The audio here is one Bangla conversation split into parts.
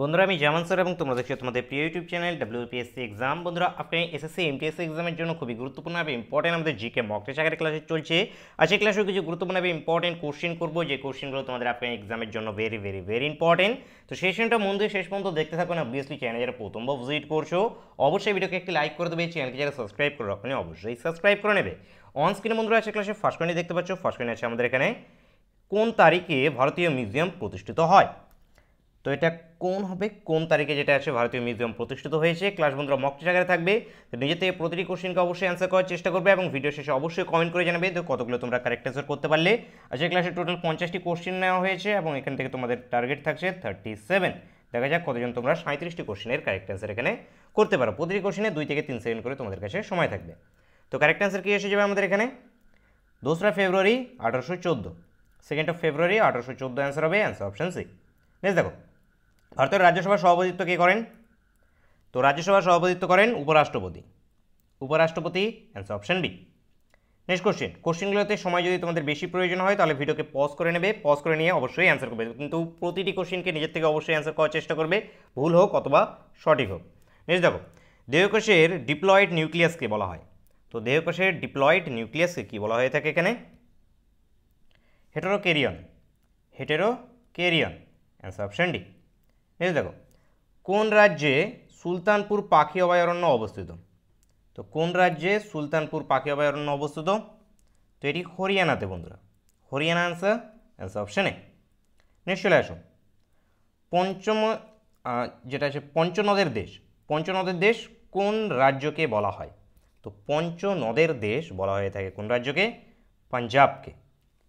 বন্ধুরা আমি জামান স্যার এবং তোমরা দেখছো তোমাদের প্রিয় ইউটিউব চ্যানেল ডাব্লিউপিএসসি এক্সাম বন্ধুরা আপনি এসএসসি এমপিএসসি এক্সামের জন্য খুবই গুরুত্বপূর্ণ হবে ইম্পর্টেন্ট আমাদের জিকে মক টেস্ট আগের ক্লাসে চলছে আজকে ক্লাসে কিছু গুরুত্বপূর্ণ হবে ইম্পর্টেন্ট কোশ্চেন করবো যে কোশ্চেনগুলো তোমাদের আপনি এক্সামের জন্য ভেরি ভেরি ভেরি ইম্পর্টেন্ট তো সেশনটা মন দিয়ে শেষ পর্যন্ত দেখতে থাকুন অবভিয়াসলি চ্যানেল যারা প্রথমবার ভিজিট করছো অবশ্যই ভিডিওকে একটি লাইক করে দেবে চ্যানেলকে যারা সাবস্ক্রাইব করে আপনি অবশ্যই সাবস্ক্রাইব করে নেবে অন স্ক্রিনে বন্ধুরা আছে ক্লাসে ফার্স্ট দেখতে পাচ্ছ ফার্স্ট আছে আমাদের এখানে কোন তারিখে ভারতীয় মিউজিয়াম প্রতিষ্ঠিত হয় তো এটা কোন হবে কোন তারিখে যেটা আছে ভারতীয় মিউজিয়াম প্রতিষ্ঠিত হয়েছে ক্লাস বন্ধুরা মক জায়গায় থাকবে তো নিজে থেকে প্রতিটি কোশ্চিনকে অবশ্যই অ্যান্সার করার চেষ্টা করবে এবং ভিডিও শেষে অবশ্যই কমেন্ট করে জানাবে তো কতগুলো তোমরা কারেক্ট অ্যান্সার করতে পারলে আজকে ক্লাসে টোটাল পঞ্চাশটি কোশ্চেন নেওয়া হয়েছে এবং এখান থেকে তোমাদের টার্গেট থাকছে থার্টি সেভেন দেখা যাক কতজন তোমরা সাঁত্রিশটি কোশ্চেনের কারেক্ট অ্যান্সার এখানে করতে পারো প্রতিটি কোশ্চেনে দুই থেকে তিন সেকেন্ড করে তোমাদের কাছে সময় থাকবে তো কারেক্ট অ্যান্সার কী এসে যাবে আমাদের এখানে দোসরা ফেব্রুয়ারি আঠারোশো চোদ্দো সেকেন্ড অফ ফেব্রুয়ারি আঠারোশো চোদ্দো অ্যান্সার হবে অ্যান্সার অপশান সি নেক্সট দেখো ভারতের রাজ্যসভার সভাপতিত্ব কে করেন তো রাজ্যসভার সভাপতিত্ব করেন উপরাষ্ট্রপতি উপরাষ্ট্রপতি answer option B next question কোশ্চেনগুলোতে সময় যদি তোমাদের বেশি প্রয়োজন হয় তাহলে ভিডিওকে পজ করে নেবে পজ করে নিয়ে অবশ্যই অ্যান্সার করবে কিন্তু প্রতিটি কোশ্চেনকে নিজের থেকে অবশ্যই অ্যান্সার করার চেষ্টা করবে ভুল হোক অথবা সঠিক হোক নেক্সট দেখো দেহকোষের ডিপ্লয়েড নিউক্লিয়াসকে বলা হয় তো দেহকোষের ডিপ্লয়েড নিউক্লিয়াসকে কী বলা হয়ে থাকে এখানে heterokaryon answer option D এই দেখো কোন রাজ্যে সুলতানপুর পাখি অভয়ারণ্য অবস্থিত তো কোন রাজ্যে সুলতানপুর পাখি অভয়ারণ্য অবস্থিত তো এটি হরিয়ানাতে বন্ধুরা হরিয়ানা অ্যান্সার অ্যান্সার অপশানে নেক্সট চলে আসো পঞ্চম যেটা আছে পঞ্চনদের দেশ পঞ্চনদের দেশ কোন রাজ্যকে বলা হয় তো পঞ্চনদের দেশ বলা হয়ে থাকে কোন রাজ্যকে পাঞ্জাবকে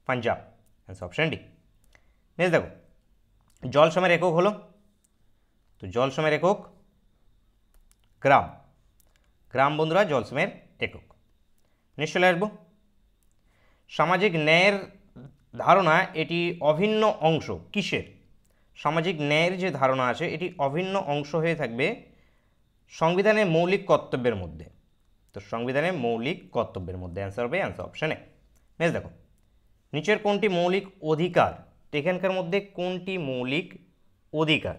পাঞ্জাব অ্যান্সার অপশানটি ডি নেক্সট দেখো জল সময়ের একক হলো তো জল সময়ের একক গ্রাম গ্রাম বন্ধুরা জল সময়ের একক নেক্সট আসবো সামাজিক ন্যায়ের ধারণা এটি অভিন্ন অংশ কিসের সামাজিক ন্যায়ের যে ধারণা আছে এটি অভিন্ন অংশ হয়ে থাকবে সংবিধানের মৌলিক কর্তব্যের মধ্যে তো সংবিধানের মৌলিক কর্তব্যের মধ্যে অ্যান্সার হবে অ্যান্সার অপশানে নেক্সট দেখো নিচের কোনটি মৌলিক অধিকার এখানকার মধ্যে কোনটি মৌলিক অধিকার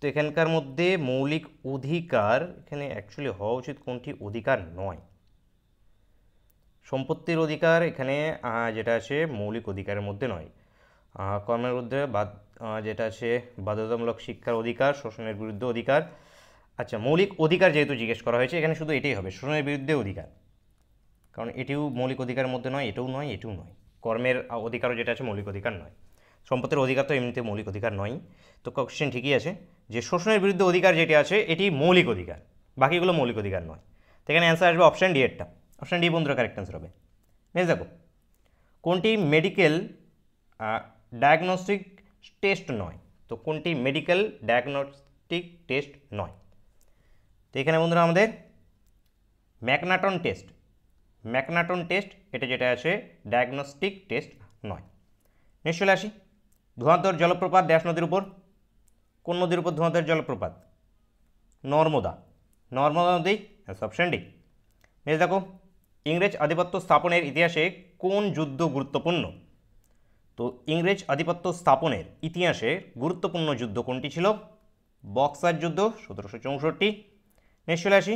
তো এখানকার মধ্যে মৌলিক অধিকার এখানে অ্যাকচুয়ালি হওয়া উচিত কোনটি অধিকার নয় সম্পত্তির অধিকার এখানে যেটা আছে মৌলিক অধিকারের মধ্যে নয় কর্মের বাদ যেটা আছে বাধ্যতামূলক শিক্ষার অধিকার শোষণের বিরুদ্ধে অধিকার আচ্ছা মৌলিক অধিকার যেহেতু জিজ্ঞেস করা হয়েছে এখানে শুধু এটাই হবে শোষণের বিরুদ্ধে অধিকার কারণ এটিও মৌলিক অধিকারের মধ্যে নয় এটাও নয় এটিও নয় কর্মের অধিকারও যেটা আছে মৌলিক অধিকার নয় সম্পত্তির অধিকার তো এমনিতে মৌলিক অধিকার নয় তো কোশ্চেন ঠিকই আছে যে শোষণের বিরুদ্ধে অধিকার যেটি আছে এটি মৌলিক অধিকার বাকিগুলো মৌলিক অধিকার নয় তো এখানে অ্যান্সার আসবে অপশান ডি এরটা অপশান ডি বন্ধুরা কারেক্ট অ্যান্সার হবে নেক্সট দেখো কোনটি মেডিকেল ডায়াগনস্টিক টেস্ট নয় তো কোনটি মেডিকেল ডায়াগনস্টিক টেস্ট নয় তো এখানে বন্ধুরা আমাদের ম্যাকনাটন টেস্ট ম্যাকনাটন টেস্ট এটা যেটা আছে ডায়াগনস্টিক টেস্ট নয় নিশ্চয় আসি ধোঁয়াধর জলপ্রপাত ড্যাশ নদীর উপর কোন নদীর উপর ধোঁয়াধর জলপ্রপাত নর্মদা নর্মদা নদী অপশান ডি নেক্সট দেখো ইংরেজ আধিপত্য স্থাপনের ইতিহাসে কোন যুদ্ধ গুরুত্বপূর্ণ তো ইংরেজ আধিপত্য স্থাপনের ইতিহাসে গুরুত্বপূর্ণ যুদ্ধ কোনটি ছিল বক্সার যুদ্ধ সতেরোশো চৌষট্টি নেক্সট চলে আসি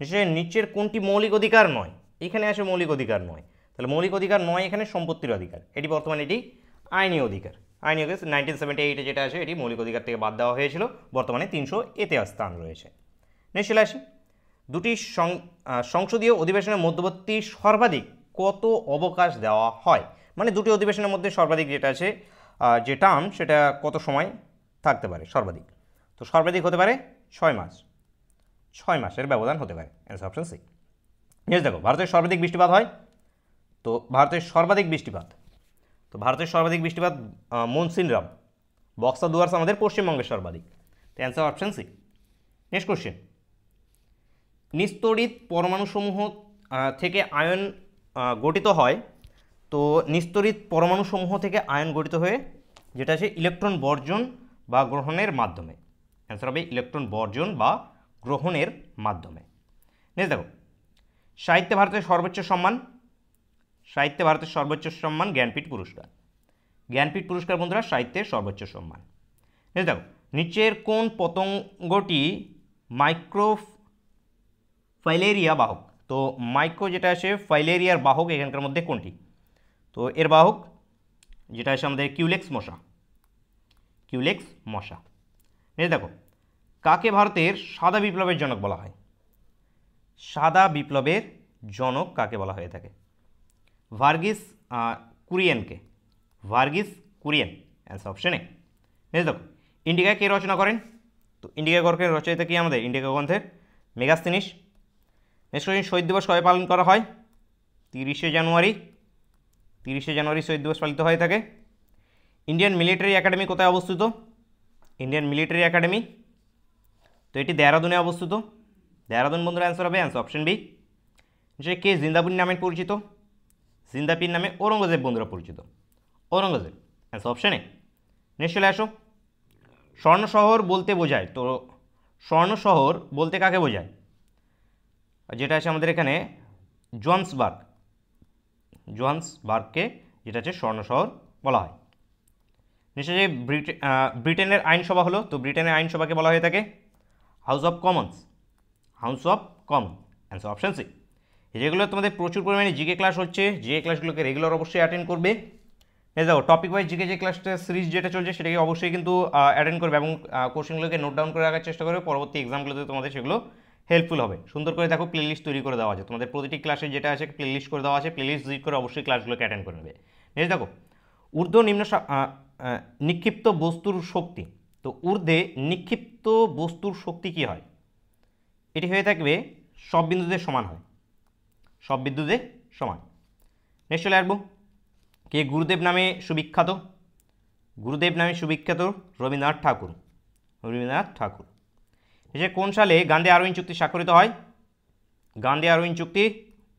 নিশ্চয় নিচের কোনটি মৌলিক অধিকার নয় এখানে আসে মৌলিক অধিকার নয় তাহলে মৌলিক অধিকার নয় এখানে সম্পত্তির অধিকার এটি বর্তমানে এটি আইনি অধিকার আইনি অধিকার নাইনটিন সেভেন্টি এইটে যেটা আছে এটি মৌলিক অধিকার থেকে বাদ দেওয়া হয়েছিল বর্তমানে তিনশো এতে স্থান রয়েছে নিশ্চয় আসি দুটি সংসদীয় অধিবেশনের মধ্যবর্তী সর্বাধিক কত অবকাশ দেওয়া হয় মানে দুটি অধিবেশনের মধ্যে সর্বাধিক যেটা আছে যে টার্ম সেটা কত সময় থাকতে পারে সর্বাধিক তো সর্বাধিক হতে পারে ছয় মাস ছয় মাসের ব্যবধান হতে পারে অ্যান্সার অপশন সি নেক্সট দেখো ভারতের সর্বাধিক বৃষ্টিপাত হয় তো ভারতের সর্বাধিক বৃষ্টিপাত তো ভারতের সর্বাধিক বৃষ্টিপাত মনসিনরাম বক্সা দুয়ার্স আমাদের পশ্চিমবঙ্গের সর্বাধিক তো answer option C next question নিস্তরিত পরমাণুসমূহ থেকে আয়ন গঠিত হয় তো নিস্তরিত পরমাণুসমূহ থেকে আয়ন গঠিত হয়ে যেটা আছে ইলেকট্রন বর্জন বা গ্রহণের মাধ্যমে অ্যান্সার হবে ইলেকট্রন বর্জন বা গ্রহণের মাধ্যমে নেক্সট দেখো সাহিত্যে ভারতের সর্বোচ্চ সম্মান সাহিত্যে ভারতের সর্বোচ্চ সম্মান জ্ঞানপীঠ পুরস্কার জ্ঞানপীঠ পুরস্কার বন্ধুরা সাহিত্যের সর্বোচ্চ সম্মান নেক্সট দেখো নিচের কোন পতঙ্গটি মাইক্রো ফাইলেরিয়া বাহক তো মাইক্রো যেটা আছে ফাইলেরিয়ার বাহক এখানকার মধ্যে কোনটি তো এর বাহক যেটা আছে আমাদের কিউলেক্স মশা কিউলেক্স মশা নেক্সট দেখো কাকে ভারতের সাদা বিপ্লবের জনক বলা হয় সাদা বিপ্লবের জনক কাকে বলা হয়ে থাকে ভার্গিস কুরিয়েনকে Verghese Kurien answer option A next দেখো ইন্ডিকা কে রচনা করেন তো ইন্ডিকা গর্কের রচয়িতা কী আমাদের ইন্ডিকা গ্রন্থের মেগাস্থিনিস নেক্সট কোয়েশ্চন শহীদ দিবস কবে পালন করা হয় তিরিশে জানুয়ারি তিরিশে জানুয়ারি শহীদ দিবস পালিত হয়ে থাকে ইন্ডিয়ান মিলিটারি একাডেমি কোথায় অবস্থিত ইন্ডিয়ান মিলিটারি একাডেমি তো এটি দেহরাদুনে অবস্থিত দেহরাদুন বন্ধুরা অ্যান্সার হবে অ্যান্সার অপশন বি যে কে জিন্দাবুনি নামে পরিচিত জিন্দাপির নামে ঔরঙ্গজেব বন্ধুরা পরিচিত ঔরঙ্গজেব অ্যান্সার অপশানে এ নেক্সট চলে আসো স্বর্ণ শহর বলতে বোঝায় তো স্বর্ণ শহর বলতে কাকে বোঝায় যেটা আছে আমাদের এখানে জোহান্সবার্গ জোহান্সবার্গকে যেটা আছে স্বর্ণ শহর বলা হয় নিশ্চয় যে ব্রিটেনের আইনসভা হলো তো ব্রিটেনের আইনসভাকে বলা হয়ে থাকে House of Commons House of Common answer option C regular তোমাদের প্রচুর পরিমাণে জিকে ক্লাস হচ্ছে জিকে ক্লাসগুলোকে রেগুলার অবশ্যই অ্যাটেন্ড করবে এই দেখো টপিক ওয়াইজ জিকে যে ক্লাসটা সিরিজ যেটা চলছে সেটাকে অবশ্যই কিন্তু অ্যাটেন্ড করবে এবং কোশ্চেনগুলোকে নোট ডাউন করে রাখার চেষ্টা করবে পরবর্তী এক্সামগুলোতে তোমাদের সেগুলো হেল্পফুল হবে সুন্দর করে দেখো প্লেলিস্ট তৈরি করে দেওয়া আছে তোমাদের প্রতিটি ক্লাসে যেটা আছে প্লেলিস্ট করে দেওয়া আছে প্লেলিস্ট জিট করে অবশ্যই ক্লাসগুলোকে অ্যাটেন্ড করে নেবে নেক্সট দেখো ঊর্ধ্ব নিম্ন নিক্ষিপ্ত বস্তুর শক্তি তো ঊর্ধ্বে নিক্ষিপ্ত বস্তুর শক্তি কি হয় এটি হয়ে থাকবে সব বিন্দুদের সমান হয় সব বিদ্যুতে সমান নেক্সট চলে আসবো কে গুরুদেব নামে সুবিখ্যাত গুরুদেব নামে সুবিখ্যাত রবীন্দ্রনাথ ঠাকুর রবীন্দ্রনাথ ঠাকুর এসে কোন সালে গান্ধী আরোহীন চুক্তি স্বাক্ষরিত হয় গান্ধী আরোহীন চুক্তি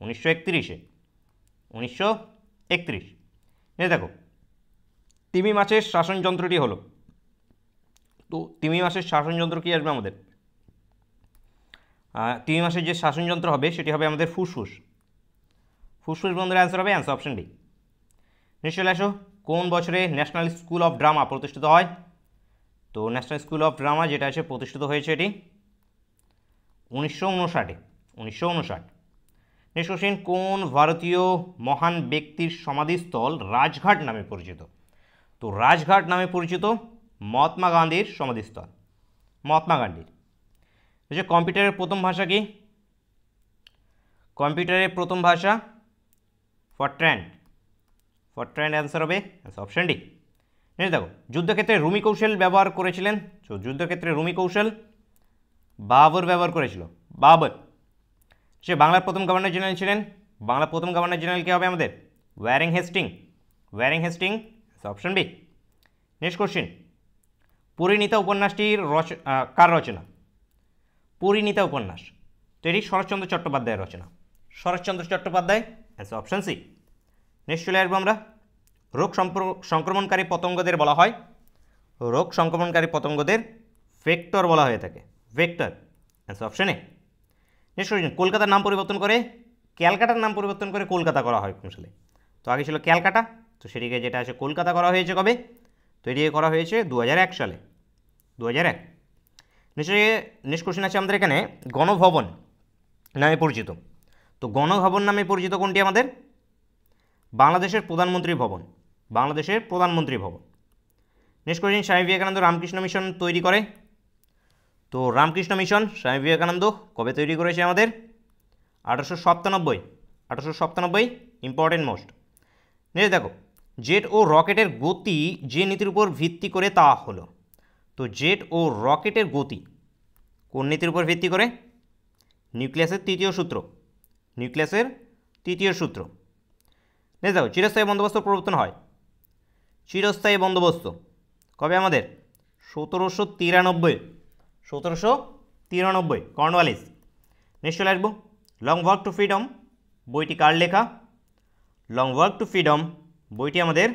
উনিশশো একত্রিশে উনিশশো একত্রিশ দেখো তিমি মাছের শাসনযন্ত্রটি হলো তো তিমি মাসের শাসনযন্ত্র কী আসবে আমাদের তিমি মাসের যে শাসনযন্ত্র হবে সেটি হবে আমাদের ফুসফুস ফুসফুস বন্ধের অ্যান্সার হবে অ্যান্সার অপশন ডি নিশ্চয় আসো কোন বছরে ন্যাশনাল স্কুল অফ ড্রামা প্রতিষ্ঠিত হয় তো ন্যাশনাল স্কুল অফ ড্রামা যেটা আছে প্রতিষ্ঠিত হয়েছে এটি উনিশশো উনষাটে উনিশশো উনষাট নেক্সট কোন ভারতীয় মহান ব্যক্তির সমাধিস্থল রাজঘাট নামে পরিচিত তো রাজঘাট নামে পরিচিত মহাত্মা গান্ধীর সমাধিস্থল মহাত্মা গান্ধীর কম্পিউটারের প্রথম ভাষা কি কম্পিউটারের প্রথম ভাষা ফরট্র্যান ফরট্র্যান অ্যান্সার হবে অপশন ডি নেক্সট দেখো যুদ্ধক্ষেত্রে রুমি কৌশল ব্যবহার করেছিলেন তো যুদ্ধক্ষেত্রে রুমি কৌশল বাবর ব্যবহার করেছিল বাবর সে বাংলার প্রথম গভর্নর জেনারেল ছিলেন বাংলার প্রথম গভর্নর জেনারেল কী হবে আমাদের Warren Hastings Warren Hastings option B next question Parineeta উপন্যাসটির রচ কার রচনা পরিণীতা উপন্যাস তো এটি শরৎচন্দ্র চট্টোপাধ্যায়ের রচনা Saratchandra Chattopadhyay answer option C next চলে আসবো আমরা রোগ সংক্রমণকারী পতঙ্গদের বলা হয় রোগ সংক্রমণকারী পতঙ্গদের ভেক্টর বলা হয়ে থাকে vector answer option A next question কলকাতার নাম পরিবর্তন করে ক্যালকাটার নাম পরিবর্তন করে কলকাতা করা হয় কোন সালে তো আগে ছিল ক্যালকাটা তো সেটিকে যেটা আছে কলকাতা করা হয়েছে কবে তো এটিকে করা হয়েছে দু সালে দু হাজার এক নিশ্চয়ই নেক্সট কোশ্চেন আছে আমাদের এখানে গণভবন নামে পরিচিত তো গণভবন নামে পরিচিত কোনটি আমাদের বাংলাদেশের প্রধানমন্ত্রী ভবন বাংলাদেশের প্রধানমন্ত্রী ভবন নেক্সট কোয়েশ্চেন স্বামী বিবেকানন্দ রামকৃষ্ণ মিশন তৈরি করে তো রামকৃষ্ণ মিশন স্বামী বিবেকানন্দ কবে তৈরি করেছে আমাদের আঠারোশো সপ্তানব্বই আঠারোশো সপ্তানব্বই ইম্পর্টেন্ট মোস্ট নেক্সট দেখো জেট ও রকেটের গতি যে নীতির উপর ভিত্তি করে তা হলো তো জেট ও রকেটের গতি কোন নীতির উপর ভিত্তি করে নিউক্লিয়াসের তৃতীয় সূত্র নিউক্লিয়াসের তৃতীয় সূত্র দেখে দেখো চিরস্থায়ী বন্দোবস্ত প্রবর্তন হয় চিরস্থায়ী বন্দোবস্ত কবে আমাদের সতেরোশো তিরানব্বই সতেরোশো তিরানব্বই কর্নওয়ালিস নেক্সট চলে আসবো লং ওয়ার্ক টু ফ্রিডম বইটি কার লেখা লং ওয়ার্ক টু ফ্রিডম বইটি আমাদের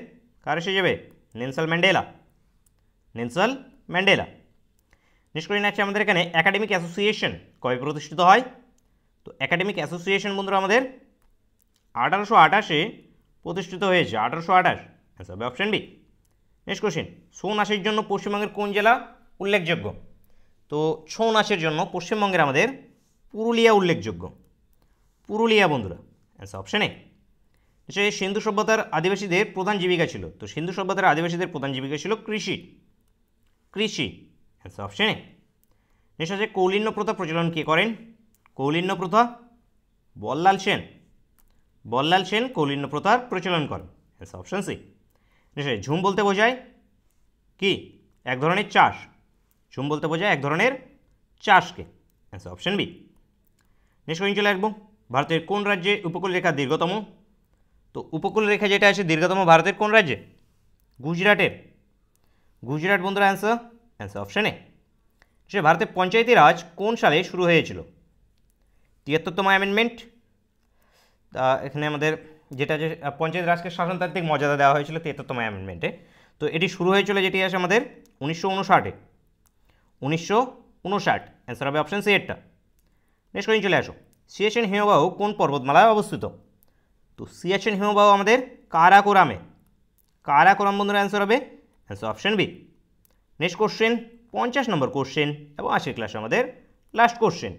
কার এসে যাবে নেনসাল ম্যান্ডেলা নেনসাল ম্যান্ডেলা নিষ্করিণ আছে আমাদের এখানে একাডেমিক অ্যাসোসিয়েশন কবে প্রতিষ্ঠিত হয় তো একাডেমিক অ্যাসোসিয়েশন বন্ধুরা আমাদের আঠারোশো আঠাশে প্রতিষ্ঠিত হয়েছে আঠারোশো আঠাশ অ্যান্সার হবে option B next question Chhau নাচের জন্য পশ্চিমবঙ্গের কোন জেলা উল্লেখযোগ্য তো ছৌ নাচের জন্য পশ্চিমবঙ্গের আমাদের পুরুলিয়া উল্লেখযোগ্য পুরুলিয়া বন্ধুরা অ্যান্সার অপশান এ সে সিন্ধু সভ্যতার আদিবাসীদের প্রধান জীবিকা ছিল তো সিন্ধু সভ্যতার আদিবাসীদের প্রধান জীবিকা ছিল কৃষি কৃষি অ্যান্সার অপশানে এ নেক্সট আছে কৌলিন্য প্রথা প্রচলন কে করেন কৌলিন্য প্রথা বল্লাল সেন বল্লাল সেন কৌলিন্য প্রথার প্রচলন করেন অপশন সি নিশ্চয় ঝুম বলতে বোঝায় কি এক ধরনের চাষ ঝুম বলতে বোঝায় এক ধরনের চাষকে অপশন বি নিশ্চয় চলে আসবো ভারতের কোন রাজ্যে উপকূল রেখা দীর্ঘতম তো উপকূল রেখা যেটা আছে দীর্ঘতম ভারতের কোন রাজ্যে গুজরাটের গুজরাট বন্ধুরা অ্যান্সার অ্যান্সার অপশানে সে ভারতের পঞ্চায়েতি রাজ কোন সালে শুরু হয়েছিল তিয়াত্তরতম অ্যামেন্ডমেন্ট তা এখানে আমাদের যেটা যে পঞ্চায়েত রাজকে শাসনতান্ত্রিক মর্যাদা দেওয়া হয়েছিল তিয়াত্তরতম অ্যামেন্ডমেন্টে তো এটি শুরু হয়েছিল যেটি আসে আমাদের উনিশশো উনষাটে উনিশশো উনষাট অ্যান্সার হবে অপশান সি এরটা নেক্সট কোয়েশ্চেন চলে আসো সিয়াচেন হিমবাহু কোন পর্বতমালায় অবস্থিত তো সিয়াচেন হিমবাহ আমাদের কারাকোরামে কারাকোরাম বন্ধুরা অ্যান্সার হবে answer option B next question পঞ্চাশ নম্বর কোশ্চেন এবং আজকের ক্লাসে আমাদের লাস্ট কোশ্চেন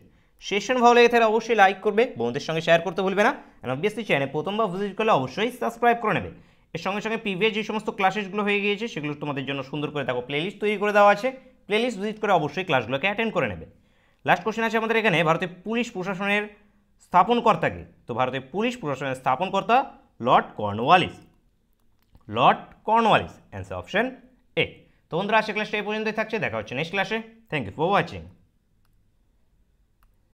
সেশন ভালো লেগে থাকলে অবশ্যই লাইক করবে বন্ধুদের সঙ্গে শেয়ার করতে ভুলবে না আর অবভিয়াসলি চ্যানেল প্রথমবার ভিজিট করলে অবশ্যই সাবস্ক্রাইব করে নেবে এর সঙ্গে সঙ্গে প্রিভিয়াস যে সমস্ত ক্লাসেসগুলো হয়ে গিয়েছে সেগুলো তোমাদের জন্য সুন্দর করে দেখো প্লেলিস্ট তৈরি করে দেওয়া আছে প্লেলিস্ট ভিজিট করে অবশ্যই ক্লাসগুলোকে অ্যাটেন্ড করে নেবে লাস্ট কোশ্চেন আছে আমাদের এখানে ভারতের পুলিশ প্রশাসনের স্থাপনকর্তাকে তো ভারতের পুলিশ প্রশাসনের স্থাপনকর্তা Lord Cornwallis Lord Cornwallis answer option A তো বন্ধুরা আজকে ক্লাসটা এই পর্যন্তই থাকছে দেখা হচ্ছে নেক্সট ক্লাসে থ্যাংক ইউ ফর ওয়াচিং